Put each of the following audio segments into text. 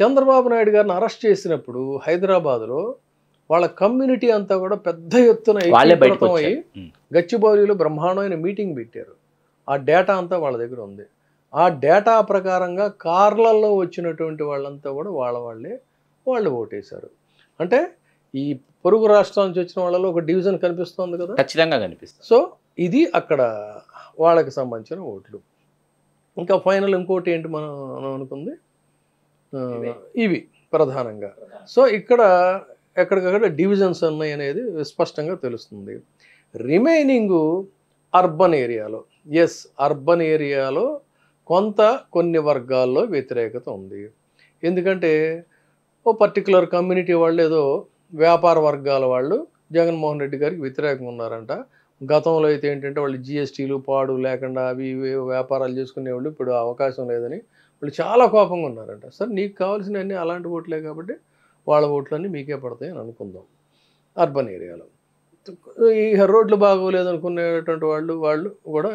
చంద్రబాబు నాయుడు గారిని అరెస్ట్ చేసినప్పుడు హైదరాబాద్లో వాళ్ళ కమ్యూనిటీ అంతా కూడా పెద్ద ఎత్తున అయ్యి గచ్చిబౌలిలో బ్రహ్మాండమైన మీటింగ్ పెట్టారు ఆ డేటా అంతా వాళ్ళ దగ్గర ఉంది ఆ డేటా ప్రకారంగా కార్లల్లో వచ్చినటువంటి వాళ్ళంతా కూడా వాళ్ళ వాళ్ళే వాళ్ళు ఓటేశారు అంటే ఈ పొరుగు రాష్ట్రాల నుంచి వచ్చిన వాళ్ళలో ఒక డివిజన్ కనిపిస్తుంది కదా ఖచ్చితంగా కనిపిస్తుంది సో ఇది అక్కడ వాళ్ళకి సంబంధించిన ఓట్లు ఇంకా ఫైనల్ ఇంకోటి ఏంటి మనం అనుకుంది ఇవి ప్రధానంగా సో ఇక్కడ ఎక్కడికక్కడ డివిజన్స్ ఉన్నాయి అనేది స్పష్టంగా తెలుస్తుంది రిమైనింగ్ అర్బన్ ఏరియాలో ఎస్ అర్బన్ ఏరియాలో కొంత కొన్ని వర్గాల్లో వ్యతిరేకత ఉంది ఎందుకంటే ఓ పర్టికులర్ కమ్యూనిటీ వాళ్ళు ఏదో వ్యాపార వర్గాల వాళ్ళు జగన్మోహన్ రెడ్డి గారికి వ్యతిరేకంగా ఉన్నారంట గతంలో అయితే ఏంటంటే వాళ్ళు జిఎస్టీలు పాడు లేకుండా అవి వ్యాపారాలు చేసుకునేవాళ్ళు ఇప్పుడు అవకాశం లేదని వాళ్ళు చాలా కోపంగా ఉన్నారంట సార్ నీకు కావాల్సిన అన్నీ అలాంటి ఓట్లే కాబట్టి వాళ్ళ ఓట్లన్నీ మీకే పడతాయి అని అనుకుందాం అర్బన్ ఏరియాలో ఈ రోడ్లు బాగోలేదు అనుకునేటువంటి వాళ్ళు వాళ్ళు కూడా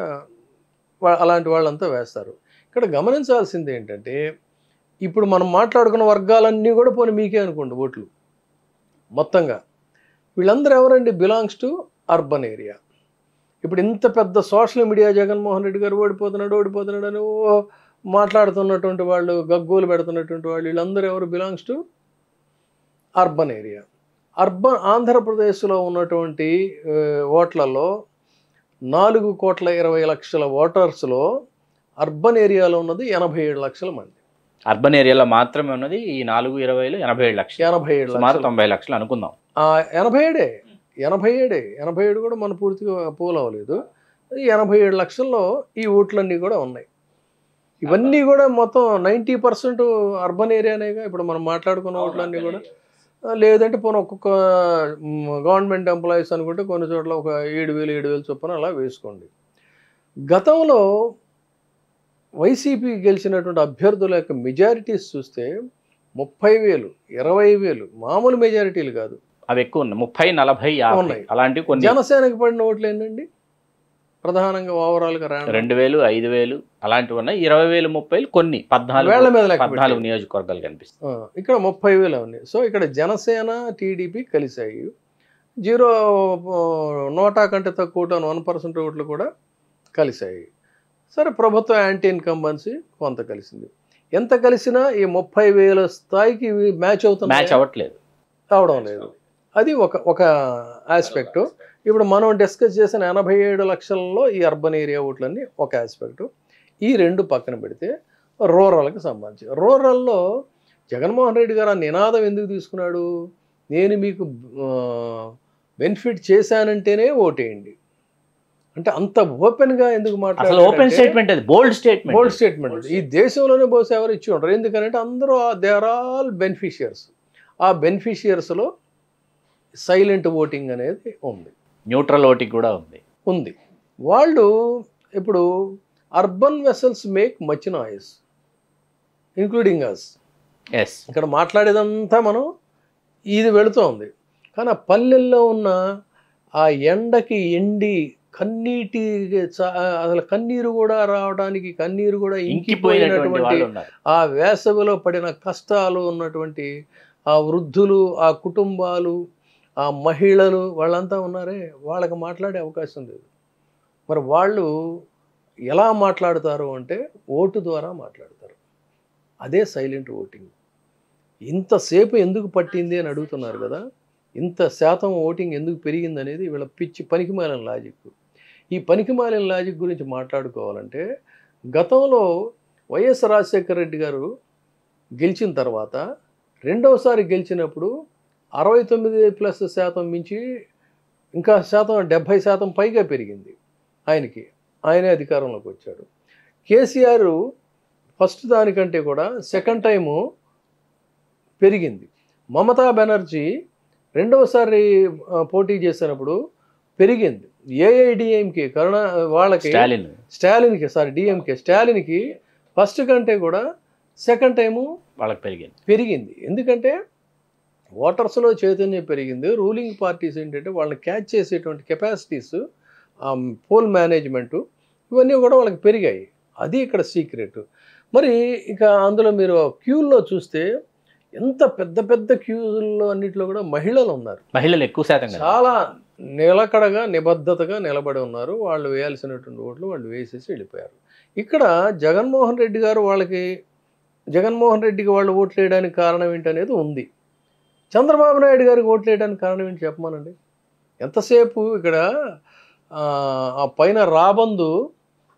అలాంటి వాళ్ళంతా వేస్తారు ఇక్కడ గమనించాల్సింది ఏంటంటే ఇప్పుడు మనం మాట్లాడుకున్న వర్గాలన్నీ కూడా పోనీ మీకే అనుకోండి ఓట్లు మొత్తంగా వీళ్ళందరూ ఎవరండి బిలాంగ్స్ టు అర్బన్ ఏరియా ఇప్పుడు ఇంత పెద్ద సోషల్ మీడియా జగన్మోహన్ రెడ్డి గారు ఓడిపోతున్నాడు ఓడిపోతున్నాడు అని ఓ మాట్లాడుతున్నటువంటి వాళ్ళు గగ్గోలు పెడుతున్నటువంటి వాళ్ళు వీళ్ళందరూ ఎవరు belongs to urban area urban ఆంధ్రప్రదేశ్లో ఉన్నటువంటి ఓట్లలో నాలుగు కోట్ల ఇరవై లక్షల ఓటర్స్లో అర్బన్ ఏరియాలో ఉన్నది ఎనభై ఏడు లక్షల మంది అర్బన్ ఏరియాలో మాత్రమే ఉన్నది ఈ నాలుగు ఇరవైలో ఎనభై ఏడు లక్షలు ఎనభై ఏడు తొంభై లక్షలు అనుకుందాం ఎనభై ఏడే ఎనభై ఏడే ఎనభై ఏడు కూడా మన పూర్తిగా పోల్ అవ్వలేదు ఎనభై ఏడు లక్షల్లో ఈ ఓట్లన్నీ కూడా ఉన్నాయి ఇవన్నీ కూడా మొత్తం నైంటీ పర్సెంట్ అర్బన్ ఏరియానేగా ఇప్పుడు మనం మాట్లాడుకున్న ఓట్లన్నీ కూడా లేదంటే పోనీ ఒక్కొక్క గవర్నమెంట్ ఎంప్లాయీస్ అనుకుంటే కొన్ని చోట్ల ఒక ఏడు వేలు ఏడు వేలు చొప్పున అలా వేసుకోండి గతంలో వైసీపీ గెలిచినటువంటి అభ్యర్థుల యొక్క మెజారిటీస్ చూస్తే ముప్పై వేలు ఇరవై వేలు మామూలు మెజారిటీలు కాదు అవి ఎక్కువ ఉన్నాయి ముప్పై నలభై ఉన్నాయి అలాంటివి కొన్ని జనసేనకి పడిన ఓట్లు ఏంటండి ప్రధానంగా ఓవరాల్గా రెండు వేలు ఐదు వేలు అలాంటివి ఉన్నాయి ఇరవై వేలు ముప్పై కొన్ని పద్నాలుగు నియోజకవర్గాలు కనిపిస్తాయి ఇక్కడ ముప్పై వేలు ఉన్నాయి సో ఇక్కడ జనసేన టీడీపీ కలిసాయి జీరో నోటా కంటే తక్కువ వన్ పర్సెంట్ ఓట్లు కూడా కలిసాయి సరే ప్రభుత్వ యాంటీ ఇన్కంబెన్సీ కొంత కలిసింది ఎంత కలిసినా ఈ ముప్పై వేల స్థాయికి మ్యాచ్ అవుతుంది మ్యాచ్ అవ్వట్లేదు అవడం లేదు అది ఒక ఒక ఆస్పెక్టు ఇప్పుడు మనం డిస్కస్ చేసిన ఎనభై ఏడు లక్షల్లో ఈ అర్బన్ ఏరియా ఓట్లన్నీ ఒక ఆస్పెక్టు ఈ రెండు పక్కన పెడితే రూరల్కి సంబంధించి రూరల్లో జగన్మోహన్ రెడ్డి గారు నినాదం ఎందుకు తీసుకున్నాడు నేను మీకు బెనిఫిట్ చేశానంటేనే ఓటేయండి అంటే అంత ఓపెన్గా ఎందుకు మాట్లాడారు ఓపెన్ స్టేట్మెంట్ అది బోల్డ్ స్టేట్మెంట్ బోల్డ్ స్టేట్మెంట్ ఈ దేశంలోనే బహుశా ఎవరు ఇచ్చి ఉండరు ఎందుకంటే అందరూ దే ఆర్ ఆల్ బెనిఫిషియర్స్ ఆ బెనిఫిషియర్స్లో సైలెంట్ ఓటింగ్ అనేది ఉంది న్యూట్రల్ ఓటింగ్ కూడా ఉంది ఉంది వాళ్ళు ఇప్పుడు urban vessels make much noise including us yes ఇక్కడ మాట్లాడేదంతా మనం ఇది వెళుతోంది కానీ ఆ పల్లెల్లో ఉన్న ఆ ఎండకి ఎండి కన్నీటి అసలు కన్నీరు కూడా రావడానికి కన్నీరు కూడా ఇంకిపోయినటువంటి ఆ వేసవిలో పడిన కష్టాలు ఉన్నటువంటి ఆ వృద్ధులు ఆ కుటుంబాలు ఆ మహిళలు వాళ్ళంతా ఉన్నారే వాళ్ళకి మాట్లాడే అవకాశం లేదు మరి వాళ్ళు ఎలా మాట్లాడతారు అంటే ఓటు ద్వారా మాట్లాడతారు అదే సైలెంట్ ఓటింగ్ ఇంతసేపు ఎందుకు పట్టింది అని అడుగుతున్నారు కదా ఇంత శాతం ఓటింగ్ ఎందుకు పెరిగింది అనేది వీళ్ళ పిచ్చి పనికిమాలిన లాజిక్ ఈ పనికిమాలిన లాజిక్ గురించి మాట్లాడుకోవాలంటే గతంలో వైఎస్ రాజశేఖర రెడ్డి గారు గెలిచిన తర్వాత రెండవసారి గెలిచినప్పుడు అరవై తొమ్మిది ప్లస్ శాతం మించి ఇంకా శాతం డెబ్భై శాతం పైగా పెరిగింది ఆయనకి ఆయనే అధికారంలోకి వచ్చాడు కేసీఆర్ ఫస్ట్ దానికంటే కూడా సెకండ్ టైము పెరిగింది మమతా బెనర్జీ రెండవసారి పోటీ చేసినప్పుడు పెరిగింది ఏఐడిఎంకి కరుణా వాళ్ళకి స్టాలిన్కి సారీ డిఎంకే స్టాలిన్కి ఫస్ట్ కంటే కూడా సెకండ్ టైము వాళ్ళకి పెరిగింది పెరిగింది ఎందుకంటే ఓటర్స్లో చైతన్యం పెరిగింది రూలింగ్ పార్టీస్ ఏంటంటే వాళ్ళని క్యాచ్ చేసేటువంటి కెపాసిటీస్ పోల్ మేనేజ్మెంటు ఇవన్నీ కూడా వాళ్ళకి పెరిగాయి అది ఇక్కడ సీక్రెట్ మరి ఇక అందులో మీరు క్యూల్లో చూస్తే ఎంత పెద్ద పెద్ద క్యూల్లో అన్నింటిలో కూడా మహిళలు ఉన్నారు మహిళలు ఎక్కువ శాతం చాలా నిలకడగా నిబద్ధతగా నిలబడి ఉన్నారు వాళ్ళు వేయాల్సినటువంటి ఓట్లు వాళ్ళు వేసేసి వెళ్ళిపోయారు ఇక్కడ జగన్మోహన్ రెడ్డి గారు వాళ్ళకి జగన్మోహన్ రెడ్డికి వాళ్ళు ఓట్లు వేయడానికి కారణం ఏంటనేది ఉంది చంద్రబాబు నాయుడు గారికి ఓట్లు వేయడానికి కారణం ఏంటి చెప్పమానండి ఎంతసేపు ఇక్కడ ఆ పైన రాబందు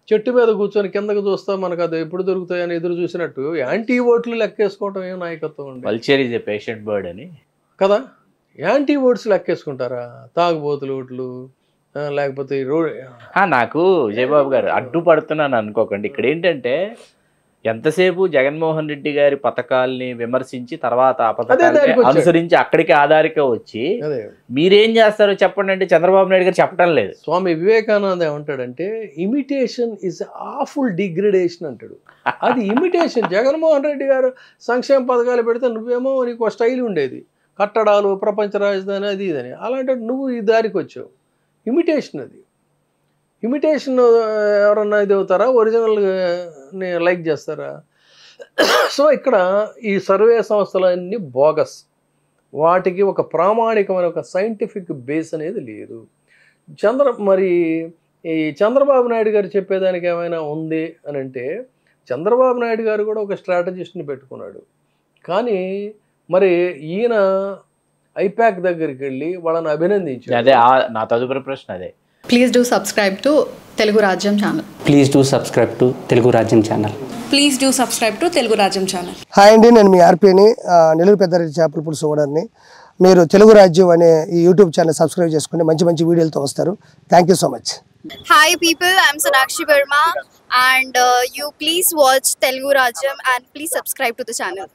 చెట్టు మీద కూర్చొని కిందకు చూస్తా మనకు అది ఎప్పుడు దొరుకుతాయని ఎదురు చూసినట్టు యాంటీ ఓట్లు లెక్కేసుకోవటం ఏం నాయకత్వం అండి పేషెంట్ బర్డ్ అని కదా యాంటీ ఓట్స్ లెక్కేసుకుంటారా తాగుబోతుల ఓట్లు లేకపోతే రోడ్ నాకు విజయబాబు గారు అడ్డుపడుతున్నాను అనుకోకండి ఇక్కడ ఏంటంటే ఎంతసేపు జగన్మోహన్ రెడ్డి గారి పథకాల్ని విమర్శించి తర్వాత ఆ పథకాన్ని అనుసరించి అక్కడికి ఆధారిక వచ్చి మీరేం చేస్తారో చెప్పండి అంటే చంద్రబాబు నాయుడు గారు చెప్పడం లేదు స్వామి వివేకానంద ఏమంటాడంటే ఇమిటేషన్ ఇస్ ఆఫుల్ డిగ్రేడేషన్ అంటాడు అది ఇమిటేషన్ జగన్మోహన్ రెడ్డి గారు సంక్షేమ పథకాలు పెడితే నువ్వేమో నీకు స్టైల్ ఉండేది కట్టడాలు ప్రపంచ రాజధాని అది ఇదని అలాంటి నువ్వు ఈ దారికి వచ్చావు ఇమిటేషన్ అది ఇమిటేషన్ ఎవరన్నా ఇది అవుతారా ఒరిజినల్ లైక్ చేస్తారా సో ఇక్కడ ఈ సర్వే సంస్థలన్నీ బోగస్ వాటికి ఒక ప్రామాణికమైన ఒక సైంటిఫిక్ బేస్ అనేది లేదు చంద్ర మరి ఈ చంద్రబాబు నాయుడు గారు చెప్పేదానికి ఏమైనా ఉంది అని అంటే చంద్రబాబు నాయుడు గారు కూడా ఒక స్ట్రాటజిస్ట్ని పెట్టుకున్నాడు కానీ మరి ఈయన ఐపాక్ దగ్గరికి వెళ్ళి వాళ్ళని అభినందించారు అదే నా తదుపరి ప్రశ్న అదే please do subscribe to Telugu Rajyam channel please do subscribe to Telugu Rajyam channel please do subscribe to Telugu Rajyam channel hi అండి నేను మీ ఆర్పీని నెల్లూరు పెద్దరెడ్డి చేపల పులుసు సోడర్ని మీరు తెలుగు రాజ్యం అనే ఈ యూట్యూబ్ ఛానల్ సబ్స్క్రైబ్ చేసుకుని మంచి మంచి వీడియోలతో వస్తారు thank you so much hi people I'm Sonakshi Varma and you please watch Telugu Rajyam and please subscribe to the channel